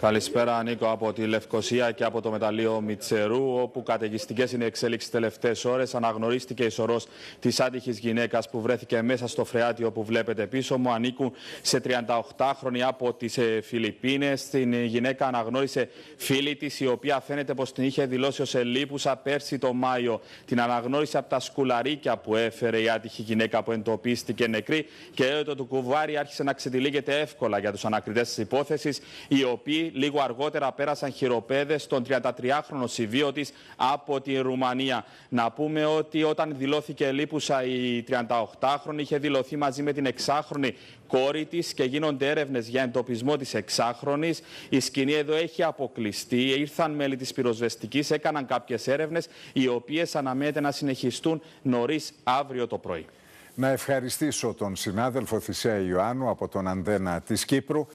Καλησπέρα Νίκο από τη Λευκοσία και από το μεταλλείο Μιτσερού, όπου καταιγιστικές είναι οι εξέλιξεις τελευταίες ώρες. Αναγνωρίστηκε η σωρός της άτυχης γυναίκας που βρέθηκε μέσα στο φρεάτιο που βλέπετε πίσω μου. Ανήκουν σε 38 χρόνια από τις ε, Φιλιππίνες. Την ε, γυναίκα αναγνώρισε φίλη της, η οποία φαίνεται πως την είχε δηλώσει ως ελίπουσα πέρσι το Μάιο. Την αναγνώρισε από τα σκουλαρίκια που έφερε η άτυχη γυναίκα που εντοπίστηκε νεκρή και το του κουβάρι άρχισε να ξετυλίγεται εύκολα για τους ανακριτές της υπόθεσης οι οποίοι λίγο αργότερα πέρασαν χειροπέδες στον 33χρονο Σιβίο της από τη Ρουμανία. Να πούμε ότι όταν δηλώθηκε λίπουσα η 38χρονη είχε δηλωθεί μαζί με την 6χρονη κόρη της και γίνονται έρευνες για εντοπισμό της 6χρονης. Η σκηνή εδώ έχει αποκλειστεί. Ήρθαν μέλη της πυροσβεστικής έκαναν κάποιες έρευνες οι οποίες αναμένεται να συνεχιστούν νωρίς αύριο το πρωί. Να ευχαριστήσω τον συνάδελφο Θησέα Ιωάννου από τον Αντένα της Κύπρου.